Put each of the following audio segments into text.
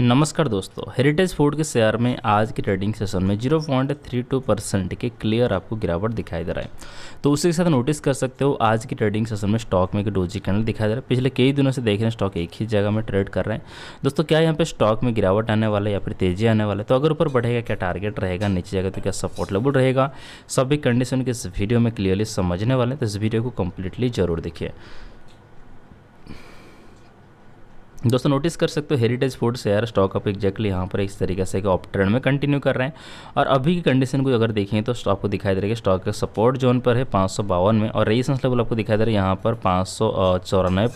नमस्कार दोस्तों heritage food के शेयर में आज के ट्रेडिंग सेशन में 0.32 परसेंट के क्लियर आपको गिरावट दिखाई दे रहा है तो उसी के साथ नोटिस कर सकते हो आज की ट्रेडिंग सेशन में स्टॉक में एक डोजी कैंडल दिखाई दे रहा है पिछले कई दिनों से देख रहे हैं स्टॉक एक ही जगह में ट्रेड कर रहे हैं दोस्तों क्या यहाँ पर स्टॉक में गिरावट आने वाला है या फिर तेजी आने वाला है तो अगर ऊपर बढ़ेगा क्या टारगेट रहेगा नीचे जाएगा तो क्या सपोर्ट लेबल रहेगा सभी कंडीशन के इस वीडियो में क्लियरली समझने वाले हैं तो इस वीडियो को कम्प्लीटली जरूर देखिए दोस्तों नोटिस कर सकते हो heritage food share stock up exactly यहाँ पर इस तरीके से ऑफ ट्रेंड में कंटिन्यू कर रहे हैं और अभी की कंडीशन को अगर देखें तो स्टॉक को दिखाई दे रहा है कि स्टॉक का सपोर्ट जोन पर है पाँच में और रेजिस्टेंस लेवल आपको दिखाई दे रहा है यहाँ पर पाँच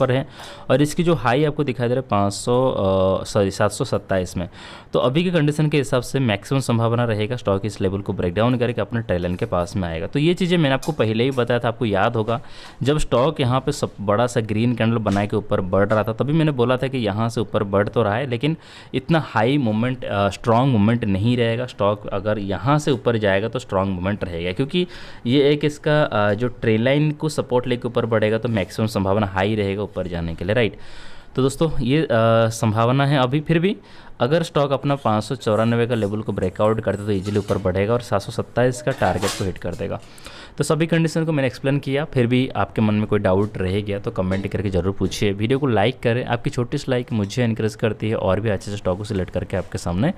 पर है और इसकी जो हाई आपको दिखाई दे रहा है पाँच सॉरी सात में तो अभी की कंडीशन के हिसाब से मैक्सिमम संभावना रहेगा स्टॉक इस लेवल को ब्रेकडाउन करके अपने ट्रेलन के पास में आएगा तो ये चीज़ें मैंने आपको पहले ही बताया था आपको याद होगा जब स्टॉक यहाँ पर बड़ा सा ग्रीन कैंडल बना के ऊपर बढ़ रहा था तभी मैंने बोला था कि यहाँ से ऊपर बढ़ तो रहा है लेकिन इतना हाई मूवमेंट स्ट्रॉन्ग मूवमेंट नहीं रहेगा स्टॉक अगर यहाँ से ऊपर जाएगा तो स्ट्रॉन्ग मूवमेंट रहेगा क्योंकि ये एक इसका जो ट्रेन लाइन को सपोर्ट लेके ऊपर बढ़ेगा तो मैक्सिमम संभावना हाई रहेगा ऊपर जाने के लिए राइट तो दोस्तों ये आ, संभावना है अभी फिर भी अगर स्टॉक अपना पाँच का लेवल को ब्रेकआउट करते तो ईजिली ऊपर बढ़ेगा और सात का टारगेट को हिट कर देगा तो सभी कंडीशन को मैंने एक्सप्लेन किया फिर भी आपके मन में कोई डाउट रह गया तो कमेंट करके जरूर पूछिए वीडियो को लाइक करें आपकी छोटी सी लाइक मुझे इंकरेज करती है और भी अच्छे से स्टॉक को सिलेक्ट करके आपके सामने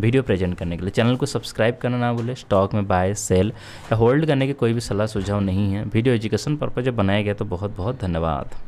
वीडियो प्रेजेंट करने के लिए चैनल को सब्सक्राइब करना ना भूले स्टॉक में बाय सेल या होल्ड करने की कोई भी सलाह सुझाव नहीं है वीडियो एजुकेशन पर्पज जब बनाया गया तो बहुत बहुत धन्यवाद